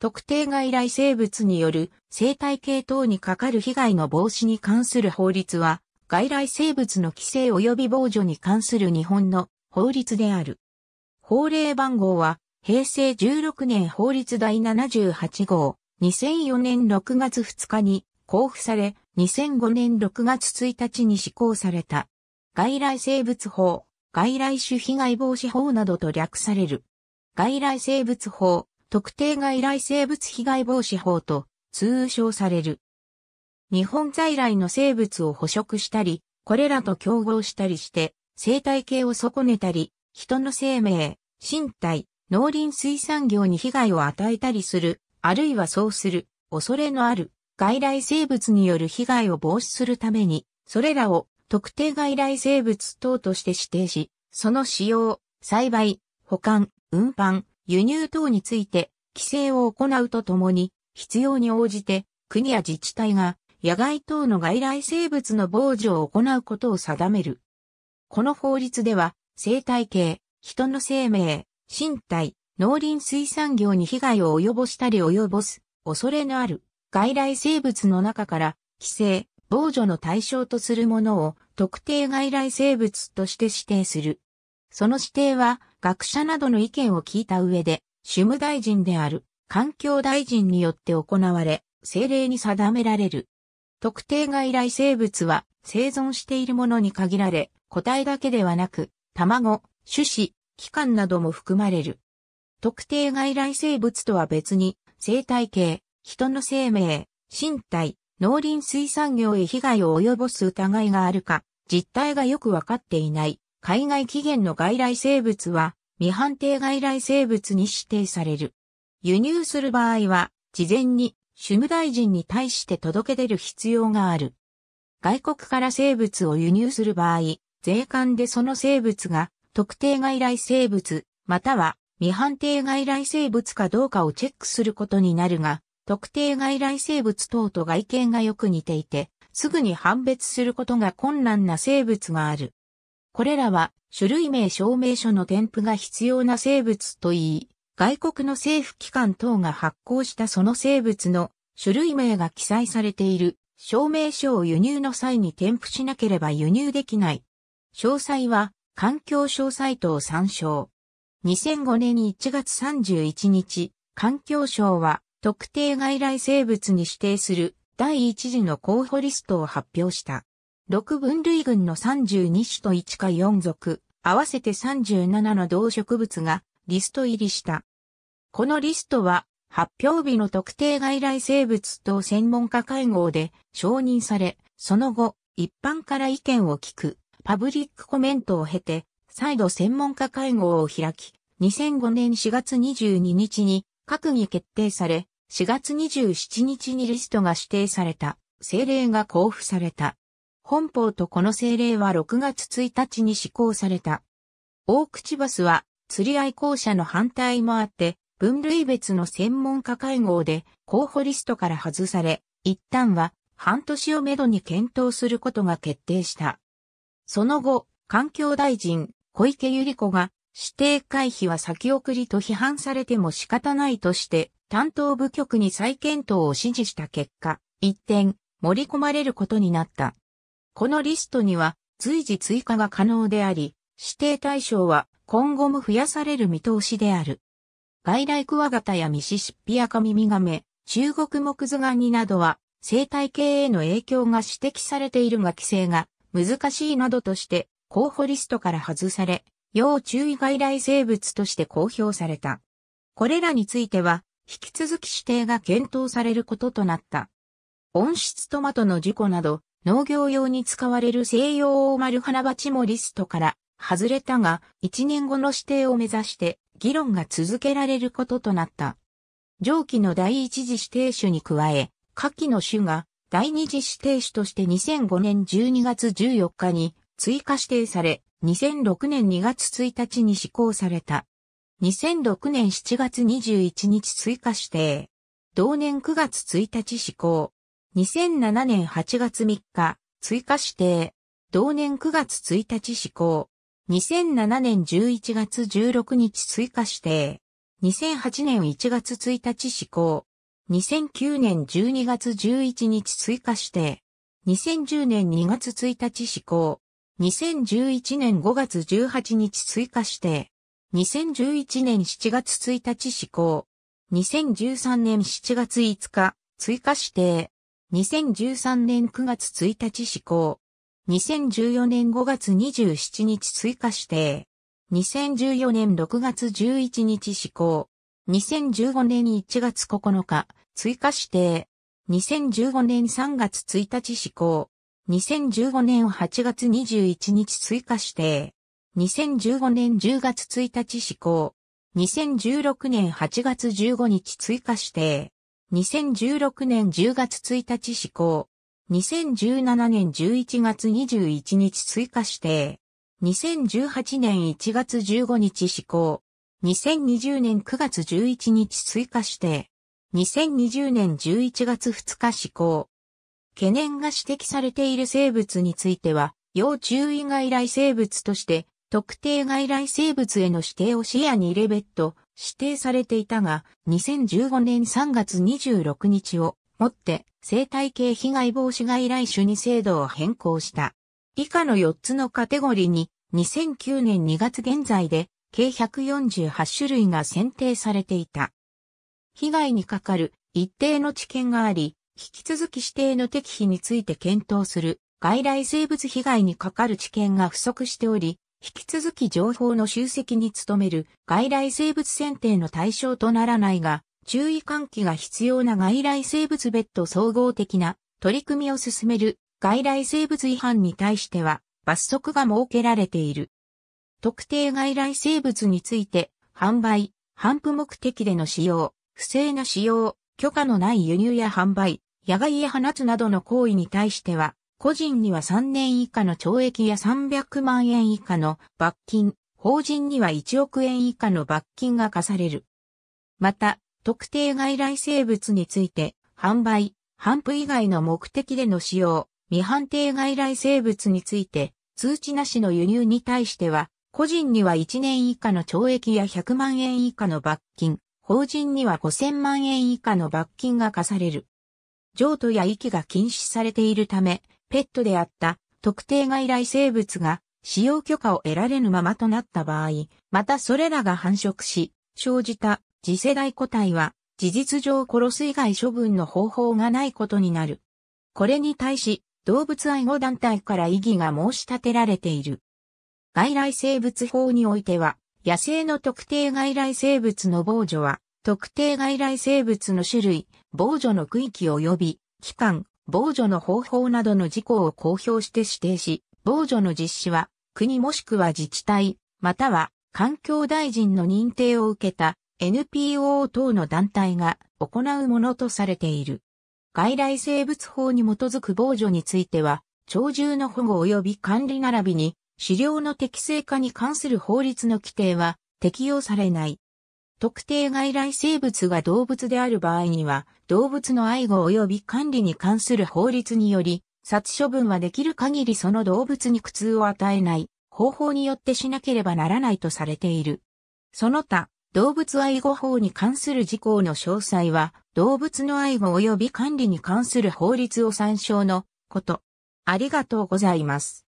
特定外来生物による生態系等にかかる被害の防止に関する法律は、外来生物の規制及び防除に関する日本の法律である。法令番号は、平成16年法律第78号、2004年6月2日に交付され、2005年6月1日に施行された。外来生物法、外来種被害防止法などと略される。外来生物法、特定外来生物被害防止法と通称される。日本在来の生物を捕食したり、これらと競合したりして、生態系を損ねたり、人の生命、身体、農林水産業に被害を与えたりする、あるいはそうする、恐れのある、外来生物による被害を防止するために、それらを特定外来生物等として指定し、その使用、栽培、保管、運搬、輸入等について規制を行うとともに、必要に応じて国や自治体が野外等の外来生物の防除を行うことを定める。この法律では、生態系、人の生命、身体、農林水産業に被害を及ぼしたり及ぼす、恐れのある、外来生物の中から、規制、防除の対象とするものを特定外来生物として指定する。その指定は、学者などの意見を聞いた上で、主務大臣である環境大臣によって行われ、政令に定められる。特定外来生物は生存しているものに限られ、個体だけではなく、卵、種子、器官なども含まれる。特定外来生物とは別に、生態系、人の生命、身体、農林水産業へ被害を及ぼす疑いがあるか、実態がよくわかっていない海外起源の外来生物は未判定外来生物に指定される。輸入する場合は、事前に主務大臣に対して届け出る必要がある。外国から生物を輸入する場合、税関でその生物が特定外来生物、または未判定外来生物かどうかをチェックすることになるが、特定外来生物等と外見がよく似ていて、すぐに判別することが困難な生物がある。これらは種類名証明書の添付が必要な生物といい、外国の政府機関等が発行したその生物の種類名が記載されている証明書を輸入の際に添付しなければ輸入できない。詳細は環境省サイトを参照。2005年1月31日、環境省は特定外来生物に指定する第1次の候補リストを発表した。六分類群の32種と1か4属、合わせて37の動植物がリスト入りした。このリストは、発表日の特定外来生物等専門家会合で承認され、その後、一般から意見を聞く、パブリックコメントを経て、再度専門家会合を開き、2005年4月22日に閣議決定され、4月27日にリストが指定された、政令が交付された。本法とこの政令は6月1日に施行された。大口バスは釣り愛好者の反対もあって、分類別の専門家会合で候補リストから外され、一旦は半年をめどに検討することが決定した。その後、環境大臣、小池百合子が指定回避は先送りと批判されても仕方ないとして、担当部局に再検討を指示した結果、一転、盛り込まれることになった。このリストには随時追加が可能であり、指定対象は今後も増やされる見通しである。外来クワガタやミシシッピアカミミガメ、中国木図ガニなどは生態系への影響が指摘されているが規制が難しいなどとして候補リストから外され、要注意外来生物として公表された。これらについては、引き続き指定が検討されることとなった。温室トマトの事故など、農業用に使われる西洋大丸花鉢もリストから外れたが、1年後の指定を目指して議論が続けられることとなった。上記の第一次指定種に加え、下記の種が第二次指定種として2005年12月14日に追加指定され、2006年2月1日に施行された。2006年7月21日追加指定。同年9月1日施行。2007年8月3日、追加指定。同年9月1日施行。2007年11月16日追加指定。2008年1月1日施行。2009年12月11日追加指定。2010年2月1日施行。2011年5月18日追加指定。2011年7月1日施行。2013年7月5日追加指定。2013年9月1日施行。2014年5月27日追加指定。2014年6月11日施行。2015年1月9日追加指定。2015年3月1日施行。2015年8月21日追加指定。2015年10月1日施行。2016年8月15日追加指定。2016年10月1日施行。2017年11月21日追加指定。2018年1月15日施行。2020年9月11日追加指定。2020年11月2日施行。懸念が指摘されている生物については、要注意外来生物として、特定外来生物への指定を視野に入れ別途、指定されていたが、2015年3月26日をもって生態系被害防止外来種に制度を変更した。以下の4つのカテゴリーに2009年2月現在で計148種類が選定されていた。被害にかかる一定の知見があり、引き続き指定の適否について検討する外来生物被害にかかる知見が不足しており、引き続き情報の集積に努める外来生物選定の対象とならないが、注意喚起が必要な外来生物別途総合的な取り組みを進める外来生物違反に対しては罰則が設けられている。特定外来生物について販売、販布目的での使用、不正な使用、許可のない輸入や販売、野外へ放つなどの行為に対しては個人には3年以下の懲役や300万円以下の罰金、法人には1億円以下の罰金が課される。また、特定外来生物について、販売、販布以外の目的での使用、未判定外来生物について、通知なしの輸入に対しては、個人には1年以下の懲役や100万円以下の罰金、法人には5000万円以下の罰金が課される。譲渡や遺棄が禁止されているため、ペットであった特定外来生物が使用許可を得られぬままとなった場合、またそれらが繁殖し、生じた次世代個体は事実上殺す以外処分の方法がないことになる。これに対し、動物愛護団体から異議が申し立てられている。外来生物法においては、野生の特定外来生物の防除は、特定外来生物の種類、防除の区域及び、期間、防除の方法などの事項を公表して指定し、防除の実施は国もしくは自治体、または環境大臣の認定を受けた NPO 等の団体が行うものとされている。外来生物法に基づく防除については、鳥獣の保護及び管理並びに、飼料の適正化に関する法律の規定は適用されない。特定外来生物が動物である場合には、動物の愛護及び管理に関する法律により、殺処分はできる限りその動物に苦痛を与えない方法によってしなければならないとされている。その他、動物愛護法に関する事項の詳細は、動物の愛護及び管理に関する法律を参照のこと。ありがとうございます。